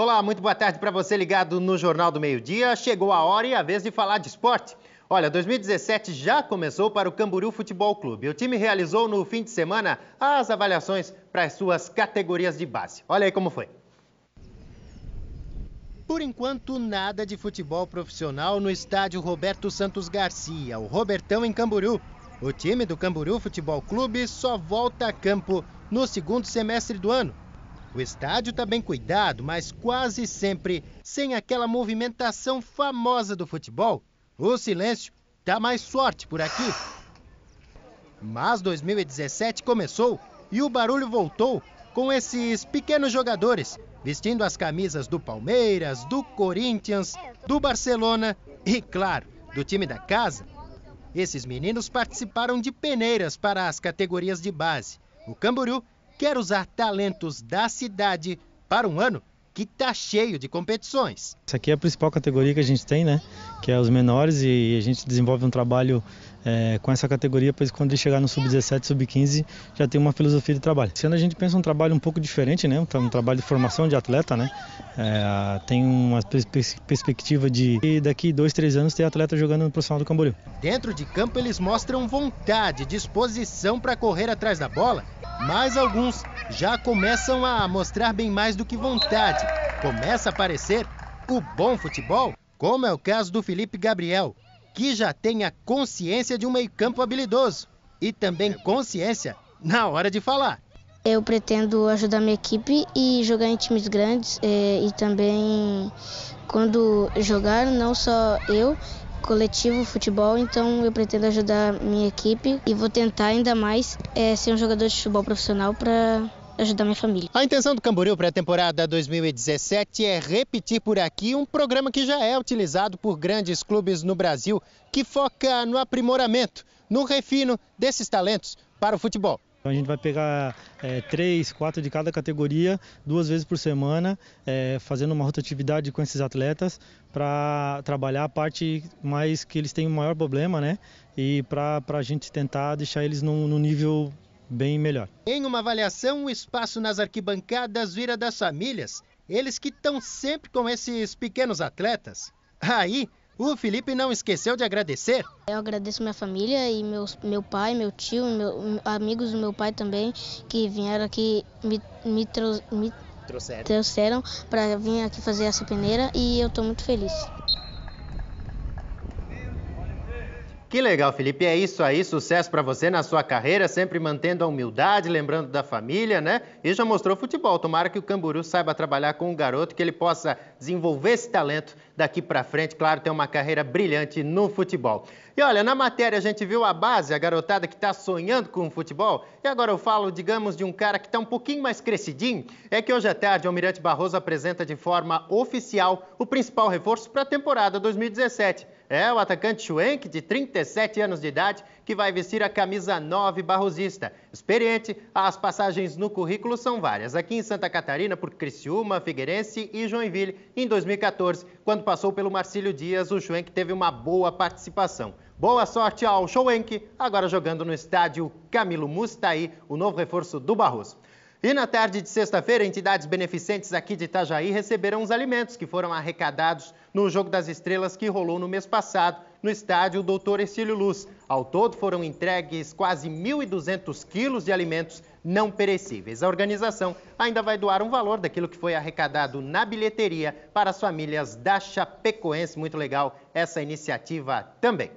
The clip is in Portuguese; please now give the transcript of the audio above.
Olá, muito boa tarde para você ligado no Jornal do Meio Dia. Chegou a hora e a vez de falar de esporte. Olha, 2017 já começou para o Camboriú Futebol Clube. O time realizou no fim de semana as avaliações para as suas categorias de base. Olha aí como foi. Por enquanto, nada de futebol profissional no estádio Roberto Santos Garcia, o Robertão em Camboriú. O time do Camboriú Futebol Clube só volta a campo no segundo semestre do ano, o estádio está bem cuidado, mas quase sempre sem aquela movimentação famosa do futebol. O silêncio está mais forte por aqui. Mas 2017 começou e o barulho voltou com esses pequenos jogadores vestindo as camisas do Palmeiras, do Corinthians, do Barcelona e, claro, do time da casa. Esses meninos participaram de peneiras para as categorias de base. O Camboriú quer usar talentos da cidade para um ano que está cheio de competições. Essa aqui é a principal categoria que a gente tem, né? Que é os menores e a gente desenvolve um trabalho é, com essa categoria, pois quando ele chegar no sub-17, sub-15, já tem uma filosofia de trabalho. Esse ano a gente pensa um trabalho um pouco diferente, né? Tá um, trabalho de formação de atleta, né? É, tem uma pers perspectiva de daqui dois, três anos ter atleta jogando no profissional do Camboriú. Dentro de campo eles mostram vontade, disposição para correr atrás da bola, mas alguns já começam a mostrar bem mais do que vontade. Começa a aparecer o bom futebol, como é o caso do Felipe Gabriel, que já tem a consciência de um meio-campo habilidoso e também consciência na hora de falar. Eu pretendo ajudar minha equipe e jogar em times grandes e, é, e também quando jogar, não só eu, coletivo futebol, então eu pretendo ajudar minha equipe e vou tentar ainda mais é, ser um jogador de futebol profissional para ajudar minha família. A intenção do Camboriú para a temporada 2017 é repetir por aqui um programa que já é utilizado por grandes clubes no Brasil, que foca no aprimoramento, no refino desses talentos para o futebol. Então, a gente vai pegar é, três, quatro de cada categoria, duas vezes por semana, é, fazendo uma rotatividade com esses atletas para trabalhar a parte mais que eles têm o maior problema, né? E para a gente tentar deixar eles no num nível bem melhor. Em uma avaliação, o espaço nas arquibancadas vira das famílias, eles que estão sempre com esses pequenos atletas. Aí, o Felipe não esqueceu de agradecer. Eu agradeço minha família e meu meu pai, meu tio, meu, amigos do meu pai também, que vieram aqui me, me, me trouxeram, trouxeram para vir aqui fazer essa peneira e eu estou muito feliz. Que legal, Felipe. É isso aí. Sucesso para você na sua carreira, sempre mantendo a humildade, lembrando da família, né? E já mostrou futebol. Tomara que o Camburu saiba trabalhar com o garoto, que ele possa desenvolver esse talento daqui para frente. Claro, ter uma carreira brilhante no futebol. E olha, na matéria a gente viu a base, a garotada que está sonhando com o futebol. E agora eu falo, digamos, de um cara que está um pouquinho mais crescidinho. É que hoje à tarde o Almirante Barroso apresenta de forma oficial o principal reforço para a temporada 2017. É o atacante Schwenk, de 37 anos de idade, que vai vestir a camisa 9 barrosista. Experiente, as passagens no currículo são várias. Aqui em Santa Catarina, por Criciúma, Figueirense e Joinville, em 2014, quando passou pelo Marcílio Dias, o Schwenk teve uma boa participação. Boa sorte ao Schwenk, agora jogando no estádio Camilo Mustaí, o novo reforço do Barroso. E na tarde de sexta-feira, entidades beneficentes aqui de Itajaí receberam os alimentos que foram arrecadados no Jogo das Estrelas que rolou no mês passado no estádio Doutor Estílio Luz. Ao todo foram entregues quase 1.200 quilos de alimentos não perecíveis. A organização ainda vai doar um valor daquilo que foi arrecadado na bilheteria para as famílias da Chapecoense. Muito legal essa iniciativa também.